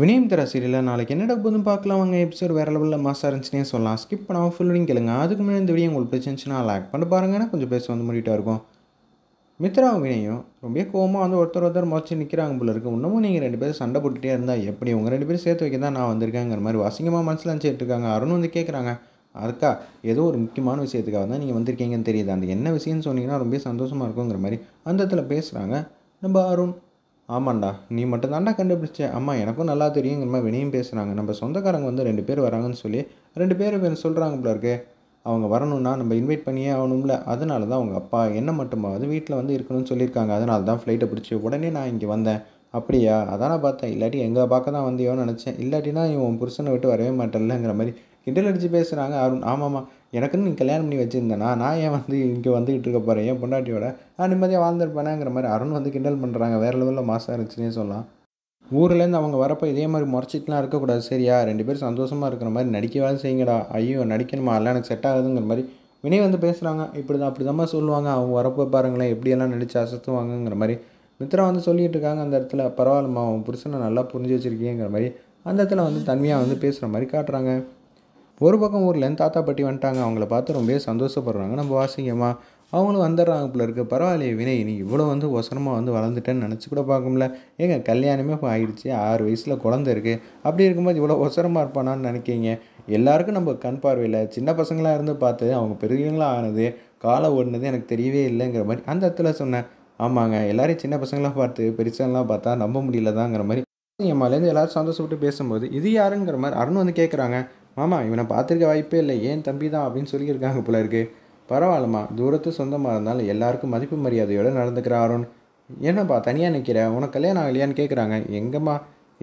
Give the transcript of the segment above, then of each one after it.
வினயம் தர சீரியலில் நாளைக்கு என்ன போதும் பார்க்கலாம் வாங்க எபிசோட் வேறு லெவலில் மாசாக இருந்துச்சுனே சொல்லலாம் ஸ்கிப் பண்ணாமல் ஃபுல் நீங்கள் கேளுங்க அதுக்கு முன்னாடி இந்த வீடியோ உங்களுக்கு பிடிச்சிருந்துச்சுன்னா லைக் பண்ணி பாருங்கன்னா கொஞ்சம் பேச வந்து முடிட்டா இருக்கும் மித்ரா வினயம் ரொம்ப கோவமாக வந்து ஒருத்தர் ஒருத்தர் முறைச்சி நிற்கிறாங்க போல இருக்குது இன்னமும் நீங்கள் ரெண்டு பேரும் சண்டை போட்டுகிட்டே இருந்தால் எப்படி உங்கள் ரெண்டு பேரும் சேர்த்து வைக்க தான் நான் வந்திருக்கேங்கிற மாதிரி வாசிங்கமாக மனசில் நினச்சிட்டு இருக்காங்க அருண் வந்து கேட்குறாங்க அதுக்கா ஏதோ ஒரு முக்கியமான விஷயத்துக்காக தான் நீங்கள் வந்திருக்கீங்கன்னு தெரியுது அந்த என்ன விஷயம்னு சொன்னீங்கன்னா ரொம்ப சந்தோஷமாக இருக்குங்கிற மாதிரி அந்த இடத்துல பேசுகிறாங்க நம்ம அருண் ஆமாண்டா நீ மட்டும் தாண்டா அம்மா எனக்கும் நல்லா தெரியுங்கிற மாதிரி வினையும் பேசுகிறாங்க நம்ம சொந்தக்காரங்க வந்து ரெண்டு பேர் வராங்கன்னு சொல்லி ரெண்டு பேர் பேர் சொல்கிறாங்க போல இருக்கு அவங்க வரணும்னா நம்ம இன்வைட் பண்ணியே ஆகணும்ல அதனால தான் அவங்க அப்பா என்ன மட்டுமா அது வீட்டில் வந்து இருக்கணும்னு சொல்லியிருக்காங்க அதனால தான் ஃப்ளைட்டை பிடிச்சி உடனே நான் இங்கே வந்தேன் அப்படியா அதான பார்த்தேன் இல்லாட்டி எங்கே பார்க்க தான் வந்தியோன்னு நினச்சேன் இல்லாட்டினா இவன் புருஷனை விட்டு வரவே மாட்டேன்லங்கிற மாதிரி கிண்டல் அடித்து பேசுகிறாங்க அருண் ஆமாம்மா எனக்குன்னு நீ கல்யாணம் பண்ணி வச்சுருந்தேனா நான் ஏன் வந்து இங்கே வந்துக்கிட்டு இருக்க போகிறேன் ஏன் பொண்டாட்டியோட நான் நிம்மதியாக வாழ்ந்துருப்பேனாங்கிற மாதிரி அருண் வந்து கிண்டல் பண்ணுறாங்க வேறு லெவலில் மாசாக இருந்துச்சுன்னே சொல்லலாம் ஊர்லேருந்து அவங்க வரப்போ இதே மாதிரி முறைச்சிட்டுலாம் இருக்கக்கூடாது சரியா ரெண்டு பேரும் சந்தோஷமாக இருக்கிற மாதிரி நடிக்கவாது செய்யுங்கடா ஐயோ நடிக்கணுமா அதெல்லாம் எனக்கு செட் ஆகுதுங்கிற மாதிரி வினய் வந்து பேசுகிறாங்க இப்படி தான் அப்படி தான் சொல்லுவாங்க அவங்க வரப்போ பாருங்களேன் எப்படியெல்லாம் நடித்து அசத்துவாங்கங்கிற மாதிரி மித்ரா வந்து சொல்லிகிட்டு இருக்காங்க அந்த இடத்துல பரவாயில்லம்மா அவன் புருஷனை நல்லா புரிஞ்சு வச்சுருக்கீங்கிற மாதிரி அந்த இடத்துல வந்து தன்மையாக வந்து பேசுகிற மாதிரி காட்டுறாங்க ஒரு பக்கம் ஊர்லேருந்து தாத்தா பாட்டி வந்துட்டாங்க அவங்கள பார்த்து ரொம்பவே சந்தோஷப்படுறாங்க நம்ம வாசிங்கம்மா அவங்களும் வந்துடுறாங்க போல இருக்குது பரவாயில்லையே வினை நீ இவ்வளோ வந்து ஒசரமாக வந்து வளர்ந்துட்டேன்னு நினச்சி கூட பார்க்கும்ல ஏங்க கல்யாணமே இப்போ ஆயிடுச்சு ஆறு வயசில் குழந்த இருக்குது அப்படி இருக்கும்போது இவ்வளோ ஒசரமாக இருப்பானான்னு நினைக்கிங்க எல்லாருக்கும் நம்ம கண் பார்வையில் சின்ன பசங்களாக இருந்து பார்த்து அவங்க பெரியவங்களாக ஆனது காலை ஓடினது எனக்கு தெரியவே இல்லைங்கிற மாதிரி அந்த இடத்துல சொன்னேன் ஆமாங்க எல்லோரையும் சின்ன பசங்களாக பார்த்து பெருசெல்லாம் பார்த்தா நம்ப முடியலதாங்கிற மாதிரி என் மேலேருந்து எல்லோரும் சந்தோஷப்பட்டு பேசும்போது இது யாருங்கிற மாதிரி அருண் வந்து கேட்குறாங்க ஆமாம் இவனை பார்த்துருக்க வாய்ப்பே இல்லை ஏன் தம்பி தான் அப்படின்னு சொல்லியிருக்காங்க போல இருக்கு பரவாயில்லம்மா தூரத்து சொந்தமாக இருந்தாலும் எல்லாருக்கும் மதிப்பு மரியாதையோடு நடந்துக்கிற அருண் என்னப்பா தனியாக நிற்கிற உனக்கு கல்யாணம் இல்லையான்னு கேட்குறாங்க எங்கம்மா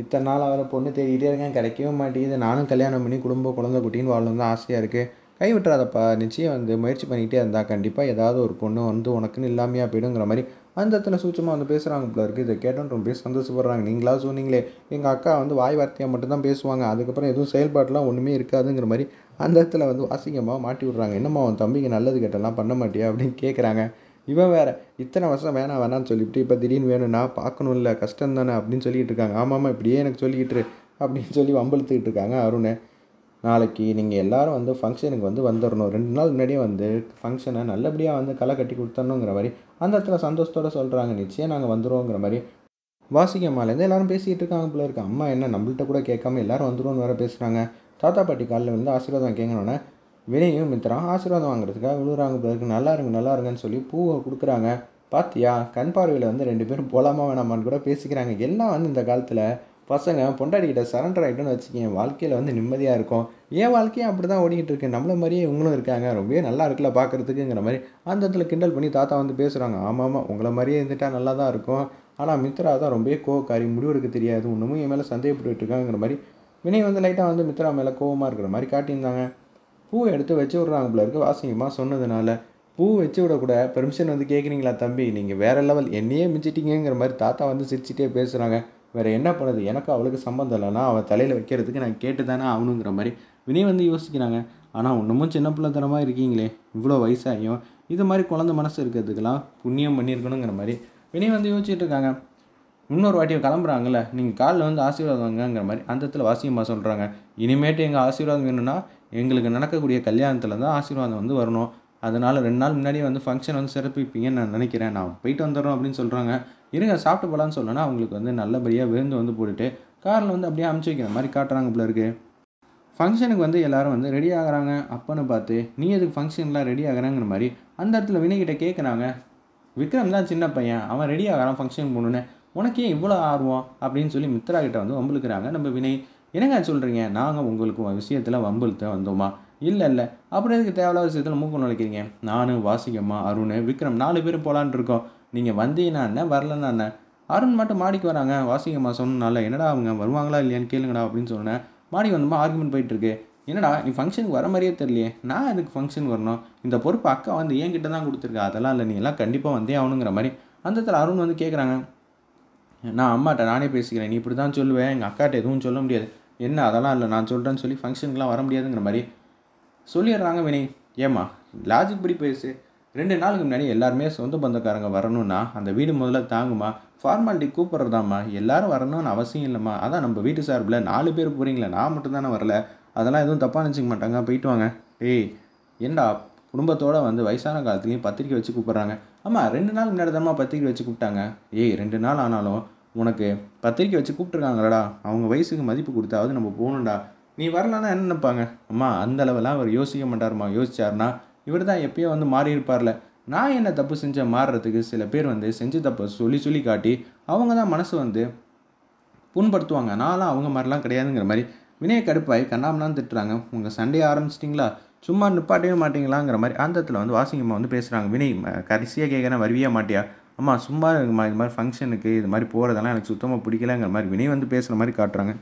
இத்தனை நாள் அவரை பொண்ணு தேடிட்டே இருக்கேன் கிடைக்கவே மாட்டேங்குது நானும் கல்யாணம் பண்ணி குடும்ப குழந்தை குட்டின்னு வாழணும் தான் ஆசையாக இருக்குது கைவிட்டுறாதப்பா நிச்சயம் வந்து முயற்சி பண்ணிக்கிட்டே இருந்தால் கண்டிப்பாக ஏதாவது ஒரு பொண்ணு வந்து உனக்குன்னு இல்லாமையாக போயிடுங்கிற மாதிரி அந்த இடத்துல சூச்சமாக வந்து பேசுகிறாங்க போல இருக்குது இதை கேட்டோன்னு ரொம்ப சந்தோஷப்படுறாங்க நீங்களா சொன்னீங்களே எங்கள் அக்கா வந்து வாய் வார்த்தையாக மட்டும்தான் பேசுவாங்க அதுக்கப்புறம் எதுவும் செயல்பாடெலாம் ஒன்றுமே இருக்காதுங்கிற மாதிரி அந்த இடத்துல வந்து அசிங்கமாக மாட்டி விட்றாங்க என்னம்மா அவன் தம்பிக்கு நல்லது கெட்டலாம் பண்ண மாட்டியா அப்படின்னு கேட்குறாங்க இவன் வேறு இத்தனை வருஷம் வேணாம் வேணான்னு சொல்லிவிட்டு இப்போ திடீர்னு வேணும்னா பார்க்கணும் இல்லை கஷ்டம் தானே அப்படின்னு சொல்லிகிட்டு இருக்காங்க ஆமாம்மா இப்படியே எனக்கு சொல்லிக்கிட்டு அப்படின்னு சொல்லி வம்பழுத்துக்கிட்டு இருக்காங்க அருணை நாளைக்கு நீங்கள் எல்லோரும் வந்து ஃபங்க்ஷனுக்கு வந்து வந்துடணும் ரெண்டு நாள் முன்னாடியே வந்து ஃபங்க்ஷனை நல்லபடியாக வந்து களை கட்டி கொடுத்தணுங்கிற மாதிரி அந்த இடத்துல சந்தோஷத்தோடு சொல்கிறாங்க நிச்சயம் நாங்கள் வந்துடுவோங்கிற மாதிரி வாசிக்க அம்மாலேருந்து எல்லோரும் பேசிகிட்டு இருக்காங்க போல இருக்கு அம்மா என்ன நம்மள்கிட்ட கூட கேட்காம எல்லோரும் வந்துடுவோன்னு வேறு பேசுகிறாங்க தாத்தா பாட்டி காலில் வந்து ஆசீர்வாதம் கேட்கணுன்னே வினையும் மித்திரம் ஆசீர்வாதம் வாங்குறதுக்காக விழுகிறாங்க போல இருக்கு நல்லா இருங்க நல்லா இருங்கன்னு சொல்லி பூவை கொடுக்குறாங்க பார்த்தியா கண் பார்வையில் வந்து ரெண்டு பேரும் போகலாமா வேணாமான்னு கூட பேசிக்கிறாங்க எல்லாம் வந்து இந்த காலத்தில் பசங்க பொண்டாடிக்கிட்ட சரண்டர் ஆகிட்டோன்னு வச்சுக்கேன் வாழ்க்கையில் வந்து நிம்மதியாக இருக்கும் என் வாழ்க்கையும் அப்படி தான் ஓடிக்கிட்டு இருக்கு நம்மள மாதிரியே இவங்களும் இருக்காங்க ரொம்பவே நல்லா இருக்குல்ல பார்க்குறதுக்குங்கிற மாதிரி அந்த இடத்துல கிண்டல் பண்ணி தாத்தா வந்து பேசுகிறாங்க ஆமாம் ஆமாம் உங்களை மாதிரியே இருந்துட்டால் நல்லா தான் இருக்கும் ஆனால் மித்ரா தான் ரொம்பவே கோவக்காரி முடிவெடுக்க தெரியாது ஒன்றுமும் என் மேலே சந்தேகப்பட்டு இருக்காங்கிற மாதிரி வினை வந்து லைட்டாக வந்து மித்ரா மேலே கோவமாக இருக்கிற மாதிரி காட்டியிருந்தாங்க பூ எடுத்து வச்சு விட்றாங்க பிள்ளை இருக்குது வாசிங்கமாக சொன்னதுனால பூ வச்சு விடக்கூட பெர்மிஷன் வந்து கேட்குறீங்களா தம்பி நீங்கள் வேறு லெவல் என்னையே மிச்சிட்டிங்கிற மாதிரி தாத்தா வந்து சிரிச்சிட்டே பேசுகிறாங்க வேறு என்ன பண்ணுறது எனக்கு அவளுக்கு சம்மந்தம் இல்லைனா அவள் தலையில் வைக்கிறதுக்கு நான் கேட்டு தானே ஆகணுங்கிற மாதிரி வினை வந்து யோசிக்கிறாங்க ஆனால் ஒன்றுமும் சின்ன பிள்ளைத்தனமாக இருக்கீங்களே இவ்வளோ வயசாகியும் இது மாதிரி குழந்த மனசு இருக்கிறதுக்கெல்லாம் புண்ணியம் பண்ணியிருக்கணுங்கிற மாதிரி வினை வந்து யோசிச்சுட்டு இருக்காங்க இன்னொரு வாட்டியை கிளம்புறாங்கல்ல நீங்கள் காலில் வந்து ஆசீர்வாதம் வாங்கங்கிற மாதிரி அந்த இடத்துல வாசியமாக சொல்கிறாங்க இனிமேட்டு எங்கள் ஆசீர்வாதம் வேணும்னா எங்களுக்கு நடக்கக்கூடிய கல்யாணத்தில் தான் ஆசீர்வாதம் வந்து வரணும் அதனால் ரெண்டு நாள் முன்னாடி வந்து ஃபங்க்ஷன் வந்து சிறப்பிப்பீங்கன்னு நான் நினைக்கிறேன் நான் போயிட்டு வந்துடுறோம் அப்படின்னு சொல்கிறாங்க இருங்க சாப்பிட்டு போகலான்னு சொல்லனா அவங்களுக்கு வந்து நல்லபடியாக விருந்து வந்து போட்டுட்டு காரில் வந்து அப்படியே அமுச்சு வைக்கிற மாதிரி காட்டுறாங்க இப்போ இருக்குது ஃபங்க்ஷனுக்கு வந்து எல்லோரும் வந்து ரெடி ஆகிறாங்க அப்பன்னு பார்த்து நீ எதுக்கு ஃபங்க்ஷன்லாம் ரெடி ஆகிறாங்கிற மாதிரி அந்த இடத்துல வினய்கிட்ட கேட்குறாங்க விக்ரம் தான் சின்ன பையன் அவன் ரெடி ஆகிறான் ஃபங்க்ஷன் போகணுன்னு உனக்கே இவ்வளோ ஆர்வம் அப்படின்னு சொல்லி மித்ரா கிட்டே வந்து வம்புழுக்கிறாங்க நம்ம வினை என்னங்க சொல்கிறீங்க நாங்கள் உங்களுக்கு விஷயத்தில் வம்புழுத்த வந்தோமா இல்லை இல்லை அப்புறம் எதுக்கு தேவையில்லாத விஷயத்தில் மூக்கம் நினைக்கிறீங்க நானும் வாசிக்கம்மா அருண் விக்ரம் நாலு பேர் போகலான் இருக்கோம் நீங்கள் வந்தீங்கன்னா என்ன வரலன்னா என்ன அருண் மட்டும் மாடிக்கு வராங்க வாசிக்கம்மா சொன்னனால என்னடா அவங்க வருவாங்களா இல்லையான்னு கேளுங்கடா அப்படின்னு சொன்னேன் மாடி வந்தோமா ஆர்குமெண்ட் போயிட்டுருக்கு என்னடா நீ ஃபங்க்ஷனுக்கு வர மாதிரியே தெரியலையே நான் எனக்கு ஃபங்க்ஷன் வரணும் இந்த பொறுப்பு அக்கா வந்து என்கிட்ட தான் கொடுத்துருக்கா அதெல்லாம் இல்லை நீ எல்லாம் கண்டிப்பாக வந்தே ஆகணுங்கிற மாதிரி அந்த இடத்துல அருண் வந்து கேட்குறாங்க நான் அம்மாட்ட நானே பேசிக்கிறேன் நீ இப்படி தான் சொல்லுவேன் எங்கள் அக்காட்ட எதுவும் சொல்ல முடியாது என்ன அதெல்லாம் இல்லை நான் சொல்கிறேன்னு சொல்லி ஃபங்க்ஷனுக்குலாம் வர முடியாதுங்கிற மாதிரி சொல்லிடுறாங்க வினய் ஏம்மா லாஜிக் படி பேசு ரெண்டு நாளுக்கு முன்னாடி எல்லாருமே சொந்த பந்தக்காரங்க வரணும்னா அந்த வீடு முதல்ல தாங்குமா ஃபார்மாலிட்டி கூப்பிட்றதாம்மா எல்லாரும் வரணும்னு அவசியம் இல்லைம்மா அதான் நம்ம வீட்டு சார்பில் நாலு பேர் போகிறீங்களே நான் மட்டும் தானே வரல அதெல்லாம் எதுவும் தப்பாக நினச்சிக்க மாட்டாங்க போயிட்டு வாங்க ஏய் ஏண்டா குடும்பத்தோடு வந்து வயசான காலத்துலேயும் பத்திரிக்கை வச்சு கூப்பிட்றாங்க ஆமாம் ரெண்டு நாள் முன்னாடி பத்திரிக்கை வச்சு கூப்பிட்டாங்க ஏய் ரெண்டு நாள் ஆனாலும் உனக்கு பத்திரிக்கை வச்சு கூப்பிட்ருக்காங்களடா அவங்க வயசுக்கு மதிப்பு கொடுத்தாவது நம்ம போகணும்டா நீ வரலன்னா என்ன நினைப்பாங்க அம்மா அந்த அளவெல்லாம் அவர் யோசிக்க மாட்டார்மா யோசிச்சார்னா இவர் தான் எப்பயோ வந்து மாறி இருப்பார்ல நான் என்ன தப்பு செஞ்ச மாறுறதுக்கு சில பேர் வந்து செஞ்ச தப்பை சொல்லி சொல்லி காட்டி அவங்க தான் மனசு வந்து புண்படுத்துவாங்க நான்லாம் அவங்க மாதிரிலாம் கிடையாதுங்கிற மாதிரி வினய கடுப்பாய் கண்ணாமலாம் திட்டுறாங்க உங்கள் சண்டே ஆரம்பிச்சிட்டிங்களா சும்மா நிப்பாட்டவே மாட்டிங்களாங்கிற மாதிரி அந்த இடத்துல வந்து வாசிங்கம்மா வந்து பேசுகிறாங்க வினய் கடைசியாக கேட்குறேன் வருவியா மாட்டியா அம்மா சும்மா இருக்குமா இது மாதிரி ஃபங்க்ஷனுக்கு இது மாதிரி போகிறதெல்லாம் எனக்கு சுத்தமாக பிடிக்கலங்கிற மாதிரி வினய் வந்து பேசுகிற மாதிரி காட்டுறாங்க